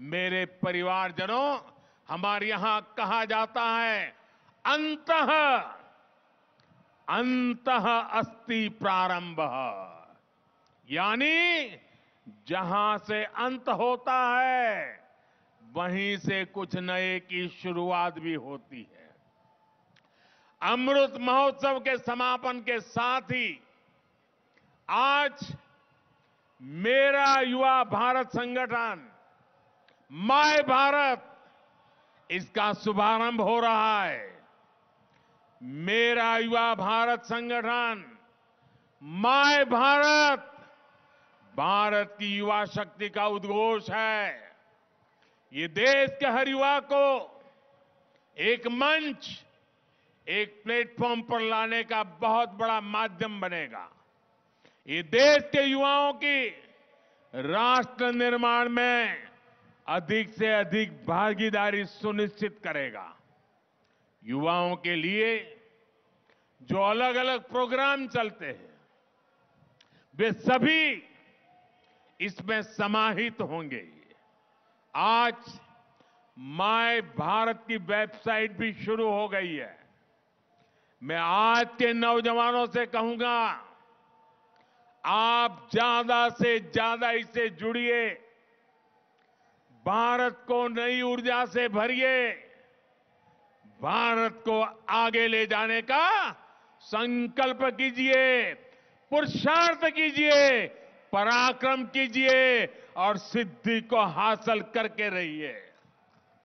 मेरे परिवारजनों हमारे यहां कहा जाता है अंत अंत अस्ति प्रारंभ यानी जहां से अंत होता है वहीं से कुछ नए की शुरुआत भी होती है अमृत महोत्सव के समापन के साथ ही आज मेरा युवा भारत संगठन माय भारत इसका शुभारंभ हो रहा है मेरा युवा भारत संगठन माय भारत भारत की युवा शक्ति का उद्घोष है ये देश के हर युवा को एक मंच एक प्लेटफॉर्म पर लाने का बहुत बड़ा माध्यम बनेगा ये देश के युवाओं की राष्ट्र निर्माण में अधिक से अधिक भागीदारी सुनिश्चित करेगा युवाओं के लिए जो अलग अलग प्रोग्राम चलते हैं वे सभी इसमें समाहित होंगे आज माय भारत की वेबसाइट भी शुरू हो गई है मैं आज के नौजवानों से कहूंगा आप ज्यादा से ज्यादा इससे जुड़िए भारत को नई ऊर्जा से भरिए भारत को आगे ले जाने का संकल्प कीजिए पुरुषार्थ कीजिए पराक्रम कीजिए और सिद्धि को हासिल करके रहिए